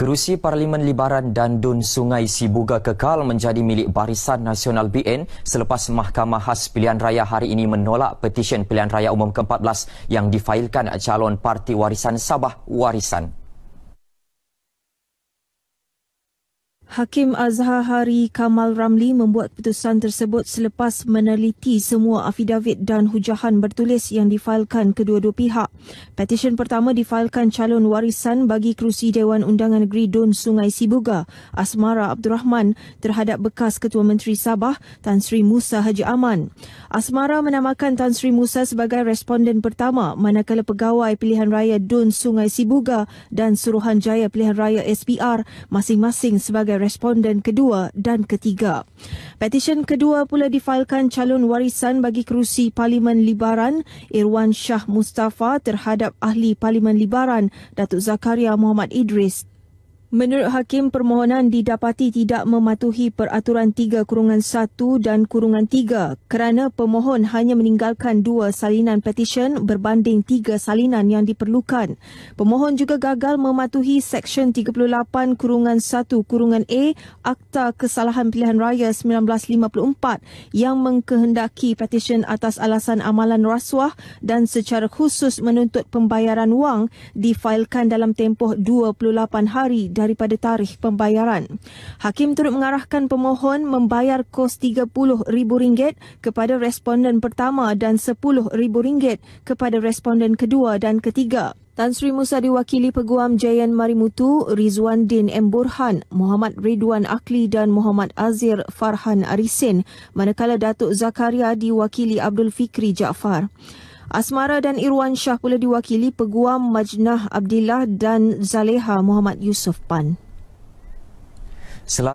Kerusi Parlimen Libaran dan Dun Sungai Sibuga kekal menjadi milik Barisan Nasional BN selepas Mahkamah Khas Pilihan Raya hari ini menolak petisyen pilihan raya umum ke-14 yang difailkan calon Parti Warisan Sabah Warisan. Hakim Azhahari Kamal Ramli membuat putusan tersebut selepas meneliti semua afidavit dan hujahan bertulis yang difailkan kedua-dua pihak. Petisyen pertama difailkan calon warisan bagi kerusi Dewan Undangan Negeri Dun Sungai Sibuga, Asmara Abdul Rahman terhadap bekas Ketua Menteri Sabah, Tan Sri Musa Haji Aman. Asmara menamakan Tan Sri Musa sebagai responden pertama manakala pegawai pilihan raya Dun Sungai Sibuga dan Suruhanjaya Pilihan Raya SPR masing-masing sebagai responden kedua dan ketiga. Petisyen kedua pula difailkan calon warisan bagi kerusi Parlimen Libaran Irwan Shah Mustafa terhadap ahli Parlimen Libaran Datuk Zakaria Muhammad Idris Menurut hakim, permohonan didapati tidak mematuhi peraturan 3 kurungan 1 dan kurungan 3 kerana pemohon hanya meninggalkan dua salinan petisyen berbanding tiga salinan yang diperlukan. Pemohon juga gagal mematuhi Seksyen 38 kurungan 1 kurungan A Akta Kesalahan Pilihan Raya 1954 yang mengkehendaki petisyen atas alasan amalan rasuah dan secara khusus menuntut pembayaran wang difailkan dalam tempoh 28 hari daripada tarikh pembayaran. Hakim turut mengarahkan pemohon membayar kos RM30,000 kepada responden pertama dan RM10,000 kepada responden kedua dan ketiga. Tan Sri Musa diwakili Peguam Jayan Marimutu, Rizwan Din M. Burhan, Muhammad Ridwan Akli dan Muhammad Azir Farhan Arisin, manakala Datuk Zakaria diwakili Abdul Fikri Jaafar. Asmara dan Irwan Shah pula diwakili Peguam Majnah Abdullah dan Zaleha Muhammad Yusof Pan. Selamat